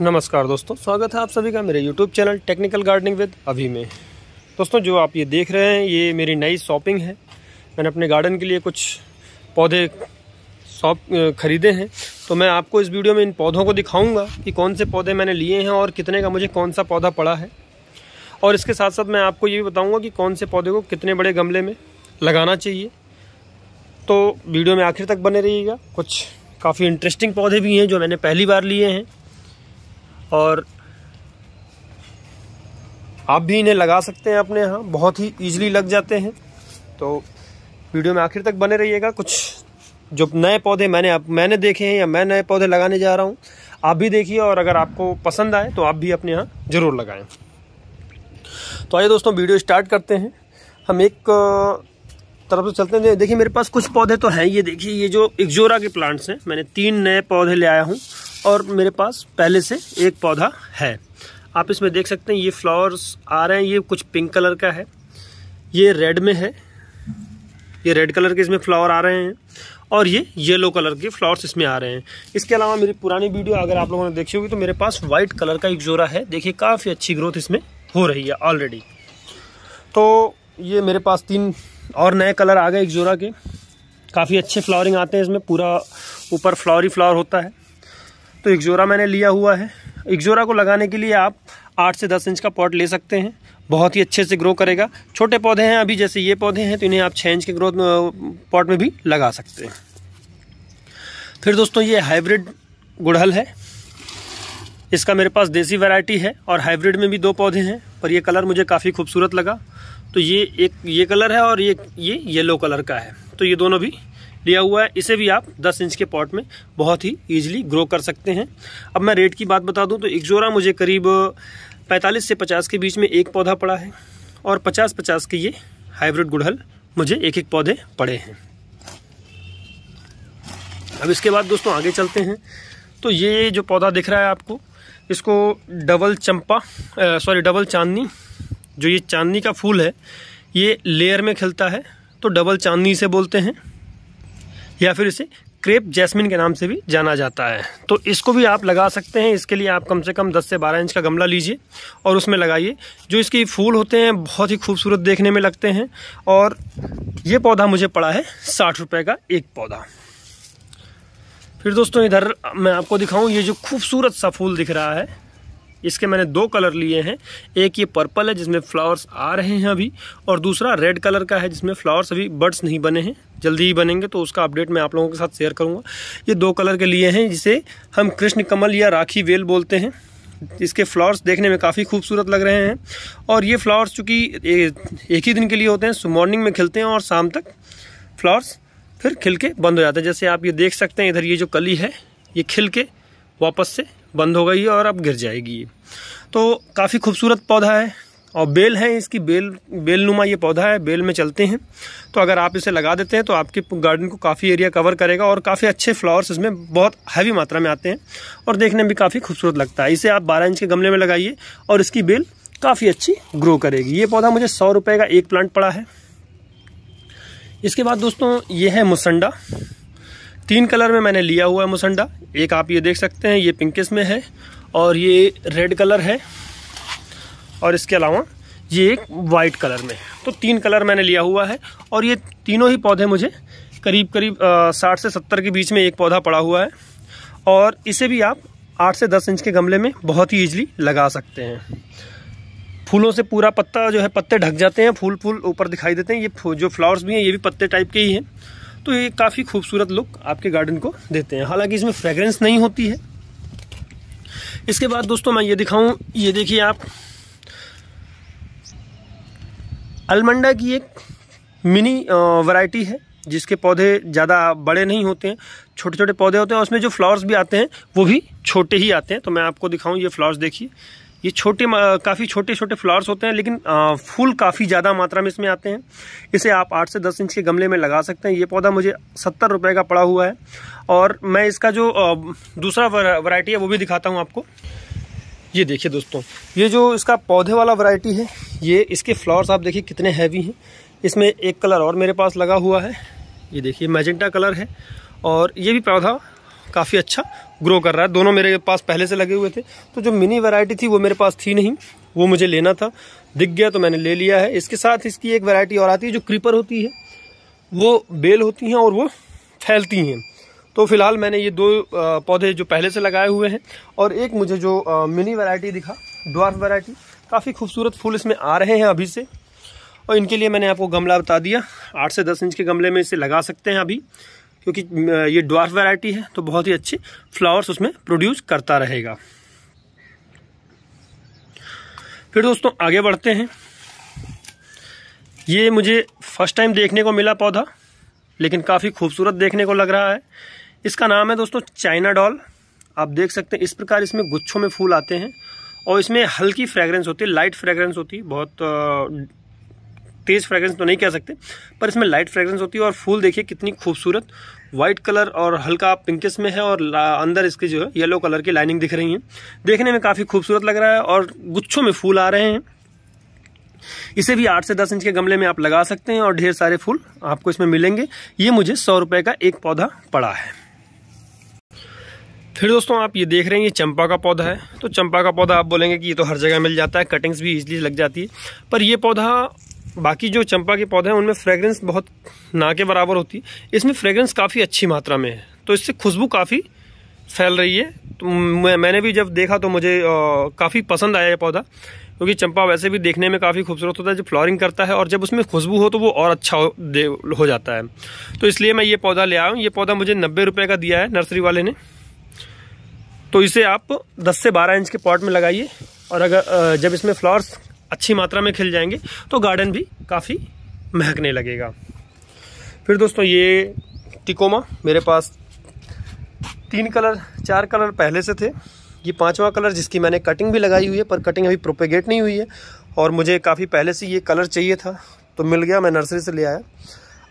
नमस्कार दोस्तों स्वागत है आप सभी का मेरे YouTube channel technical gardening with Abhi में दोस्तों जो आप ये देख रहे हैं ये मेरी नई शॉपिंग है मैंने अपने गार्डन के लिए कुछ पौधे शॉप ख़रीदे हैं तो मैं आपको इस वीडियो में इन पौधों को दिखाऊंगा कि कौन से पौधे मैंने लिए हैं और कितने का मुझे कौन सा पौधा पड़ा है और इसके साथ साथ मैं आपको ये भी बताऊँगा कि कौन से पौधे को कितने बड़े गमले में लगाना चाहिए तो वीडियो में आखिर तक बने रहिएगा कुछ काफ़ी इंटरेस्टिंग पौधे भी हैं जो मैंने पहली बार लिए हैं और आप भी इन्हें लगा सकते हैं अपने यहाँ बहुत ही ईजिली लग जाते हैं तो वीडियो में आखिर तक बने रहिएगा कुछ जो नए पौधे मैंने आप मैंने देखे हैं या मैं नए पौधे लगाने जा रहा हूँ आप भी देखिए और अगर आपको पसंद आए तो आप भी अपने यहाँ ज़रूर लगाएं तो आइए दोस्तों वीडियो स्टार्ट करते हैं हम एक तरफ से चलते हैं देखिए मेरे पास कुछ पौधे तो हैं ये देखिए ये जो एक्जोरा के प्लांट्स हैं मैंने तीन नए पौधे ले आया हूँ और मेरे पास पहले से एक पौधा है आप इसमें देख सकते हैं ये फ्लावर्स आ रहे हैं ये कुछ पिंक कलर का है ये रेड में है ये रेड कलर के इसमें फ्लावर आ रहे हैं और ये येलो कलर के फ्लावर्स इसमें आ रहे हैं इसके अलावा मेरी पुरानी वीडियो अगर आप लोगों ने देखी होगी तो मेरे पास वाइट कलर का एक जोरा है देखिए काफ़ी अच्छी ग्रोथ इसमें हो रही है ऑलरेडी तो ये मेरे पास तीन और नए कलर आ गए एक जोरा के काफ़ी अच्छे फ्लावरिंग आते हैं इसमें पूरा ऊपर फ्लावरी फ्लावर होता है तो एक्जोरा मैंने लिया हुआ है एक्जोरा को लगाने के लिए आप आठ से दस इंच का पॉट ले सकते हैं बहुत ही अच्छे से ग्रो करेगा छोटे पौधे हैं अभी जैसे ये पौधे हैं तो इन्हें आप छः इंच के ग्रोथ पॉट में भी लगा सकते हैं फिर दोस्तों ये हाइब्रिड गुड़हल है इसका मेरे पास देसी वैरायटी है और हाइब्रिड में भी दो पौधे हैं पर ये कलर मुझे काफ़ी खूबसूरत लगा तो ये एक ये कलर है और ये ये येलो कलर का है तो ये दोनों भी लिया हुआ है इसे भी आप 10 इंच के पॉट में बहुत ही ईजिली ग्रो कर सकते हैं अब मैं रेट की बात बता दूं तो जोरा मुझे करीब 45 से 50 के बीच में एक पौधा पड़ा है और 50-50 के ये हाइब्रिड गुड़हल मुझे एक एक पौधे पड़े हैं अब इसके बाद दोस्तों आगे चलते हैं तो ये जो पौधा दिख रहा है आपको इसको डबल चंपा सॉरी डबल चांदनी जो ये चांदनी का फूल है ये लेयर में खिलता है तो डबल चांदनी से बोलते हैं या फिर इसे क्रेप जैस्मिन के नाम से भी जाना जाता है तो इसको भी आप लगा सकते हैं इसके लिए आप कम से कम 10 से 12 इंच का गमला लीजिए और उसमें लगाइए जो इसके फूल होते हैं बहुत ही खूबसूरत देखने में लगते हैं और ये पौधा मुझे पड़ा है साठ रुपये का एक पौधा फिर दोस्तों इधर मैं आपको दिखाऊं ये जो खूबसूरत सा फूल दिख रहा है इसके मैंने दो कलर लिए हैं एक ये पर्पल है जिसमें फ्लावर्स आ रहे हैं अभी और दूसरा रेड कलर का है जिसमें फ्लावर्स अभी बर्ड्स नहीं बने हैं जल्दी ही बनेंगे तो उसका अपडेट मैं आप लोगों के साथ शेयर करूँगा ये दो कलर के लिए हैं जिसे हम कृष्ण कमल या राखी वेल बोलते हैं इसके फ्लावर्स देखने में काफ़ी खूबसूरत लग रहे हैं और ये फ्लावर्स चूँकि एक ही दिन के लिए होते हैं मॉर्निंग में खिलते हैं और शाम तक फ्लावर्स फिर खिल के बंद हो जाते हैं जैसे आप ये देख सकते हैं इधर ये जो कली है ये खिल के वापस से बंद हो गई है और अब गिर जाएगी तो काफ़ी खूबसूरत पौधा है और बेल है इसकी बेल बेल नुमा ये पौधा है बेल में चलते हैं तो अगर आप इसे लगा देते हैं तो आपके गार्डन को काफ़ी एरिया कवर करेगा और काफ़ी अच्छे फ्लावर्स इसमें बहुत हैवी मात्रा में आते हैं और देखने में भी काफ़ी खूबसूरत लगता है इसे आप 12 इंच के गमले में लगाइए और इसकी बेल काफ़ी अच्छी ग्रो करेगी ये पौधा मुझे सौ रुपये का एक प्लांट पड़ा है इसके बाद दोस्तों ये है मुसंडा तीन कलर में मैंने लिया हुआ है मुसंडा एक आप ये देख सकते हैं ये पिंकिस में है और ये रेड कलर है और इसके अलावा ये एक वाइट कलर में तो तीन कलर मैंने लिया हुआ है और ये तीनों ही पौधे मुझे करीब करीब साठ से सत्तर के बीच में एक पौधा पड़ा हुआ है और इसे भी आप आठ से दस इंच के गमले में बहुत ही ईजिली लगा सकते हैं फूलों से पूरा पत्ता जो है पत्ते ढक जाते हैं फूल फूल ऊपर दिखाई देते हैं ये जो फ्लावर्स भी हैं ये भी पत्ते टाइप के ही हैं तो ये काफ़ी खूबसूरत लुक आपके गार्डन को देते हैं हालांकि इसमें फ्रेगरेंस नहीं होती है इसके बाद दोस्तों मैं ये दिखाऊं ये देखिए आप अलमंडा की एक मिनी वैरायटी है जिसके पौधे ज़्यादा बड़े नहीं होते हैं छोटे छोटे पौधे होते हैं उसमें जो फ्लावर्स भी आते हैं वो भी छोटे ही आते हैं तो मैं आपको दिखाऊं ये फ्लावर्स देखिए ये छोटे काफ़ी छोटे छोटे फ्लावर्स होते हैं लेकिन फूल काफ़ी ज़्यादा मात्रा में इसमें आते हैं इसे आप आठ से दस इंच के गमले में लगा सकते हैं ये पौधा मुझे सत्तर रुपये का पड़ा हुआ है और मैं इसका जो दूसरा वैरायटी है वो भी दिखाता हूँ आपको ये देखिए दोस्तों ये जो इसका पौधे वाला वरायटी है ये इसके फ्लावर्स आप देखिए कितने हैवी हैं इसमें एक कलर और मेरे पास लगा हुआ है ये देखिए मैजेंटा कलर है और ये भी पौधा काफ़ी अच्छा ग्रो कर रहा है दोनों मेरे पास पहले से लगे हुए थे तो जो मिनी वैरायटी थी वो मेरे पास थी नहीं वो मुझे लेना था दिख गया तो मैंने ले लिया है इसके साथ इसकी एक वैरायटी और आती है जो क्रीपर होती है वो बेल होती हैं और वो फैलती हैं तो फिलहाल मैंने ये दो पौधे जो पहले से लगाए हुए हैं और एक मुझे जो मिनी वैरायटी दिखा ड्वार्फ वैरायटी काफ़ी खूबसूरत फूल इसमें आ रहे हैं अभी से और इनके लिए मैंने आपको गमला बता दिया आठ से दस इंच के गमले में इसे लगा सकते हैं अभी क्योंकि ये ड्वार्फ वैरायटी है तो बहुत ही अच्छे फ्लावर्स उसमें प्रोड्यूस करता रहेगा फिर दोस्तों आगे बढ़ते हैं ये मुझे फर्स्ट टाइम देखने को मिला पौधा लेकिन काफ़ी खूबसूरत देखने को लग रहा है इसका नाम है दोस्तों चाइना डॉल आप देख सकते हैं इस प्रकार इसमें गुच्छों में फूल आते हैं और इसमें हल्की फ्रेगरेंस होती है लाइट फ्रेगरेंस होती है बहुत तेज़ फ्रेगरेंस तो नहीं कह सकते पर इसमें लाइट फ्रेगरेंस होती है और फूल देखिए कितनी खूबसूरत व्हाइट कलर और हल्का पिंकिस में है और अंदर इसके जो है येलो कलर की लाइनिंग दिख रही है देखने में काफ़ी खूबसूरत लग रहा है और गुच्छों में फूल आ रहे हैं इसे भी आठ से दस इंच के गमले में आप लगा सकते हैं और ढेर सारे फूल आपको इसमें मिलेंगे ये मुझे सौ रुपये का एक पौधा पड़ा है फिर दोस्तों आप ये देख रहे हैं ये चंपा का पौधा है तो चंपा का पौधा आप बोलेंगे कि ये तो हर जगह मिल जाता है कटिंग्स भी इजली लग जाती है पर ये पौधा बाकी जो चंपा के पौधे हैं उनमें फ्रेगरेंस बहुत ना के बराबर होती है इसमें फ्रेगरेंस काफ़ी अच्छी मात्रा में है तो इससे खुशबू काफ़ी फैल रही है तो मैं मैंने भी जब देखा तो मुझे काफ़ी पसंद आया ये पौधा क्योंकि चंपा वैसे भी देखने में काफ़ी खूबसूरत होता है जब फ्लॉरिंग करता है और जब उसमें खुशबू हो तो वो और अच्छा हो, दे, हो जाता है तो इसलिए मैं ये पौधा ले आया हूँ ये पौधा मुझे नब्बे रुपये का दिया है नर्सरी वाले ने तो इसे आप दस से बारह इंच के पॉट में लगाइए और अगर जब इसमें फ्लावर्स अच्छी मात्रा में खिल जाएंगे तो गार्डन भी काफ़ी महकने लगेगा फिर दोस्तों ये टिकोमा मेरे पास तीन कलर चार कलर पहले से थे ये पांचवा कलर जिसकी मैंने कटिंग भी लगाई हुई है पर कटिंग अभी प्रोपेगेट नहीं हुई है और मुझे काफ़ी पहले से ये कलर चाहिए था तो मिल गया मैं नर्सरी से ले आया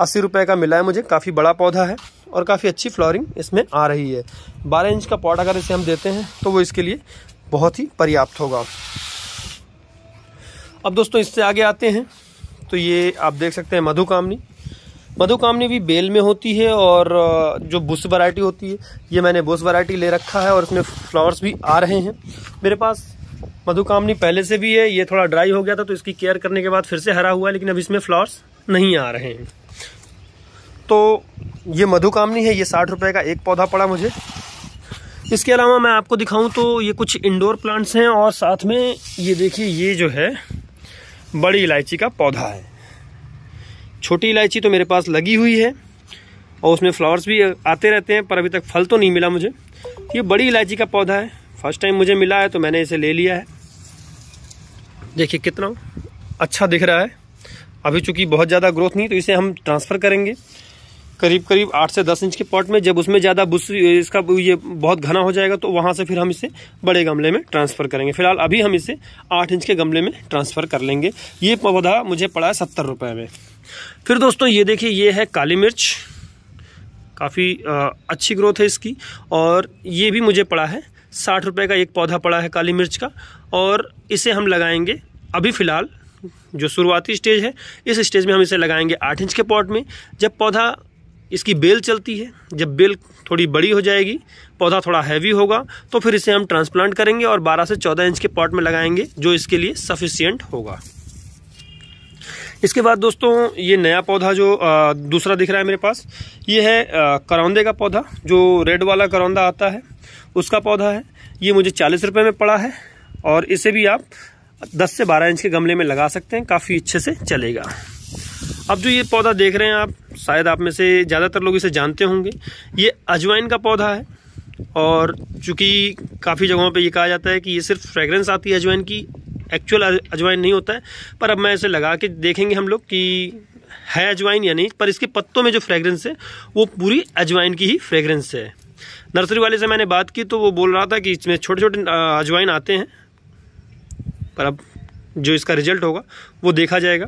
अस्सी रुपये का मिला है मुझे काफ़ी बड़ा पौधा है और काफ़ी अच्छी फ्लॉरिंग इसमें आ रही है बारह इंच का पॉट अगर इसे हम देते हैं तो वो इसके लिए बहुत ही पर्याप्त होगा अब दोस्तों इससे आगे आते हैं तो ये आप देख सकते हैं मधुकामनी मधुकामनी भी बेल में होती है और जो बुस वैरायटी होती है ये मैंने बुस वैरायटी ले रखा है और इसमें फ्लावर्स भी आ रहे हैं मेरे पास मधुकामनी पहले से भी है ये थोड़ा ड्राई हो गया था तो इसकी केयर करने के बाद फिर से हरा हुआ है लेकिन अब इसमें फ्लावर्स नहीं आ रहे हैं तो ये मधुकामनी है ये साठ रुपये का एक पौधा पड़ा मुझे इसके अलावा मैं आपको दिखाऊं तो ये कुछ इंडोर प्लांट्स हैं और साथ में ये देखिए ये जो है बड़ी इलायची का पौधा है छोटी इलायची तो मेरे पास लगी हुई है और उसमें फ्लावर्स भी आते रहते हैं पर अभी तक फल तो नहीं मिला मुझे ये बड़ी इलायची का पौधा है फर्स्ट टाइम मुझे मिला है तो मैंने इसे ले लिया है देखिए कितना अच्छा दिख रहा है अभी चूँकि बहुत ज़्यादा ग्रोथ नहीं तो इसे हम ट्रांसफ़र करेंगे करीब करीब आठ से दस इंच के पॉट में जब उसमें ज़्यादा बुस इसका ये बहुत घना हो जाएगा तो वहाँ से फिर हम इसे बड़े गमले में ट्रांसफ़र करेंगे फिलहाल अभी हम इसे आठ इंच के गमले में ट्रांसफ़र कर लेंगे ये पौधा मुझे पड़ा है सत्तर रुपये में फिर दोस्तों ये देखिए ये है काली मिर्च काफ़ी अच्छी ग्रोथ है इसकी और ये भी मुझे पड़ा है साठ रुपये का एक पौधा पड़ा है काली मिर्च का और इसे हम लगाएंगे अभी फ़िलहाल जो शुरुआती स्टेज है इस स्टेज में हम इसे लगाएंगे आठ इंच के पॉट में जब पौधा इसकी बेल चलती है जब बेल थोड़ी बड़ी हो जाएगी पौधा थोड़ा हैवी होगा तो फिर इसे हम ट्रांसप्लांट करेंगे और 12 से 14 इंच के पॉट में लगाएंगे जो इसके लिए सफिशियंट होगा इसके बाद दोस्तों ये नया पौधा जो आ, दूसरा दिख रहा है मेरे पास ये है करौंदे का पौधा जो रेड वाला करौंदा आता है उसका पौधा है ये मुझे चालीस रुपये में पड़ा है और इसे भी आप दस से बारह इंच के गमले में लगा सकते हैं काफ़ी अच्छे से चलेगा अब जो ये पौधा देख रहे हैं आप शायद आप में से ज़्यादातर लोग इसे जानते होंगे ये अजवाइन का पौधा है और चूँकि काफ़ी जगहों पे ये कहा जाता है कि ये सिर्फ फ्रेगरेंस आती है अजवाइन की एक्चुअल अजवाइन नहीं होता है पर अब मैं इसे लगा के देखेंगे हम लोग कि है अजवाइन या नहीं पर इसके पत्तों में जो फ्रेगरेंस है वो पूरी अजवाइन की ही फ्रेगरेंस है नर्सरी वाले से मैंने बात की तो वो बोल रहा था कि इसमें छोटे छोटे अजवाइन आते हैं पर अब जो इसका रिजल्ट होगा वो देखा जाएगा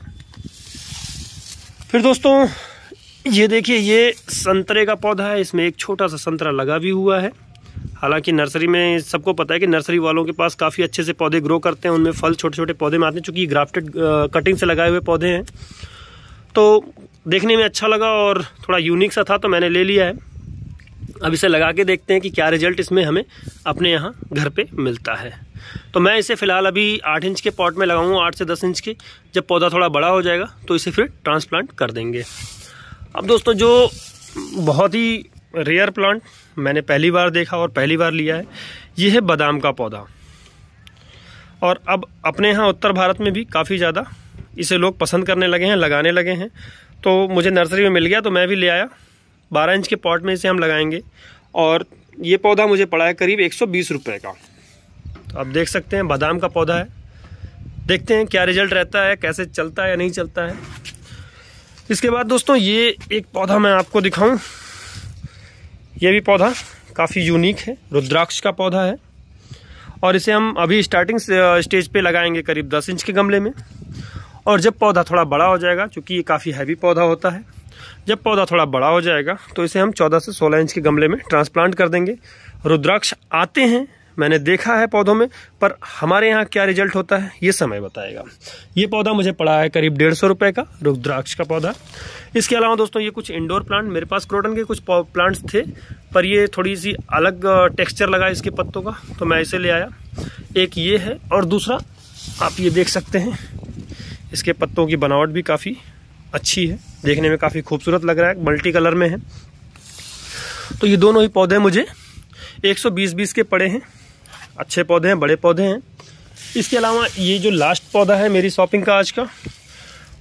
फिर दोस्तों ये देखिए ये संतरे का पौधा है इसमें एक छोटा सा संतरा लगा भी हुआ है हालांकि नर्सरी में सबको पता है कि नर्सरी वालों के पास काफ़ी अच्छे से पौधे ग्रो करते हैं उनमें फल छोटे छोटे पौधे में आते हैं चूँकि ये ग्राफ्टेड कटिंग से लगाए हुए पौधे हैं तो देखने में अच्छा लगा और थोड़ा यूनिक सा था तो मैंने ले लिया है अब इसे लगा के देखते हैं कि क्या रिजल्ट इसमें हमें अपने यहाँ घर पर मिलता है तो मैं इसे फ़िलहाल अभी आठ इंच के पॉट में लगाऊंगा आठ से दस इंच के जब पौधा थोड़ा बड़ा हो जाएगा तो इसे फिर ट्रांसप्लांट कर देंगे अब दोस्तों जो बहुत ही रेयर प्लांट मैंने पहली बार देखा और पहली बार लिया है ये है बादाम का पौधा और अब अपने यहाँ उत्तर भारत में भी काफ़ी ज़्यादा इसे लोग पसंद करने लगे हैं लगाने लगे हैं तो मुझे नर्सरी में मिल गया तो मैं भी ले आया बारह इंच के पॉट में इसे हम लगाएंगे और ये पौधा मुझे पड़ा है करीब एक सौ बीस रुपये का तो आप देख सकते हैं बादाम का पौधा है देखते हैं क्या रिजल्ट रहता है कैसे चलता है या नहीं चलता है इसके बाद दोस्तों ये एक पौधा मैं आपको दिखाऊं ये भी पौधा काफ़ी यूनिक है रुद्राक्ष का पौधा है और इसे हम अभी स्टार्टिंग स्टेज पे लगाएंगे करीब 10 इंच के गमले में और जब पौधा थोड़ा बड़ा हो जाएगा क्योंकि ये काफ़ी हैवी पौधा होता है जब पौधा थोड़ा बड़ा हो जाएगा तो इसे हम 14 से 16 इंच के गमले में ट्रांसप्लांट कर देंगे रुद्राक्ष आते हैं मैंने देखा है पौधों में पर हमारे यहाँ क्या रिजल्ट होता है ये समय बताएगा ये पौधा मुझे पड़ा है करीब डेढ़ सौ रुपये का रुद्राक्ष का पौधा इसके अलावा दोस्तों ये कुछ इंडोर प्लांट मेरे पास क्रोटन के कुछ प्लांट्स थे पर ये थोड़ी सी अलग टेक्स्चर लगा इसके पत्तों का तो मैं इसे ले आया एक ये है और दूसरा आप ये देख सकते हैं इसके पत्तों की बनावट भी काफ़ी अच्छी है देखने में काफ़ी खूबसूरत लग रहा है मल्टी कलर में है तो ये दोनों ही पौधे मुझे 120-20 के पड़े हैं अच्छे पौधे हैं बड़े पौधे हैं इसके अलावा ये जो लास्ट पौधा है मेरी शॉपिंग का आज का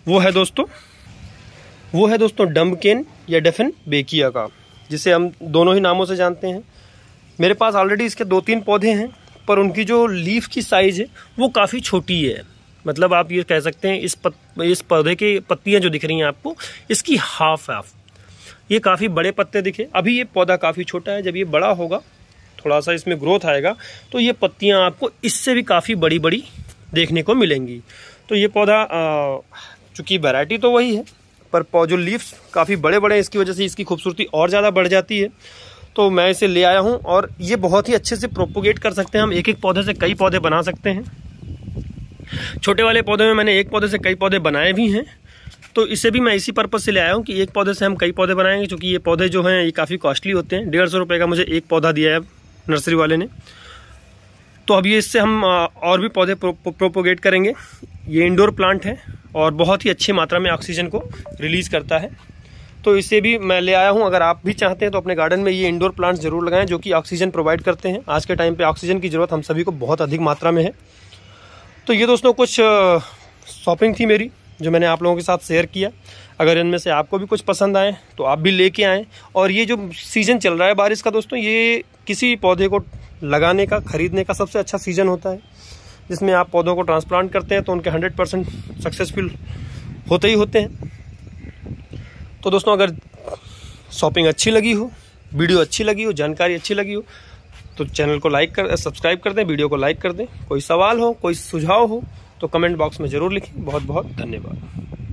वो है दोस्तों वो है दोस्तों डम्बकेन या डेफिन बेकिया का जिसे हम दोनों ही नामों से जानते हैं मेरे पास ऑलरेडी इसके दो तीन पौधे हैं पर उनकी जो लीफ की साइज़ है वो काफ़ी छोटी है मतलब आप ये कह सकते हैं इस पत, इस पौधे के पत्तियाँ जो दिख रही हैं आपको इसकी हाफ हाफ ये काफ़ी बड़े पत्ते दिखे अभी ये पौधा काफ़ी छोटा है जब ये बड़ा होगा थोड़ा सा इसमें ग्रोथ आएगा तो ये पत्तियाँ आपको इससे भी काफ़ी बड़ी बड़ी देखने को मिलेंगी तो ये पौधा चूँकि वैरायटी तो वही है पर जो लीव्स काफ़ी बड़े बड़े हैं इसकी वजह से इसकी खूबसूरती और ज़्यादा बढ़ जाती है तो मैं इसे ले आया हूँ और ये बहुत ही अच्छे से प्रोपोगेट कर सकते हैं हम एक एक पौधे से कई पौधे बना सकते हैं छोटे वाले पौधे में मैंने एक पौधे से कई पौधे बनाए भी हैं तो इसे भी मैं इसी पर्पज़ से ले आया हूँ कि एक पौधे से हम कई पौधे बनाएंगे क्योंकि ये पौधे जो हैं ये काफ़ी कॉस्टली होते हैं डेढ़ सौ रुपये का मुझे एक पौधा दिया है नर्सरी वाले ने तो अब ये इससे हम और भी पौधे प्रो, प्रोपोगेट करेंगे ये इंडोर प्लांट है और बहुत ही अच्छी मात्रा में ऑक्सीजन को रिलीज़ करता है तो इसे भी मैं ले आया हूँ अगर आप भी चाहते हैं तो अपने गार्डन में ये इंडोर प्लांट्स ज़रूर लगाएं जो कि ऑक्सीजन प्रोवाइड करते हैं आज के टाइम पे ऑक्सीजन की ज़रूरत हम सभी को बहुत अधिक मात्रा में है तो ये दोस्तों कुछ शॉपिंग थी मेरी जो मैंने आप लोगों के साथ शेयर किया अगर इनमें से आपको भी कुछ पसंद आए तो आप भी लेके आएँ और ये जो सीज़न चल रहा है बारिश का दोस्तों ये किसी पौधे को लगाने का ख़रीदने का सबसे अच्छा सीज़न होता है जिसमें आप पौधों को ट्रांसप्लांट करते हैं तो उनके हंड्रेड परसेंट सक्सेसफुल होते ही होते हैं तो दोस्तों अगर शॉपिंग अच्छी लगी हो वीडियो अच्छी लगी हो जानकारी अच्छी लगी हो तो चैनल को लाइक कर सब्सक्राइब कर दें वीडियो को लाइक कर दें कोई सवाल हो कोई सुझाव हो तो कमेंट बॉक्स में ज़रूर लिखें बहुत बहुत धन्यवाद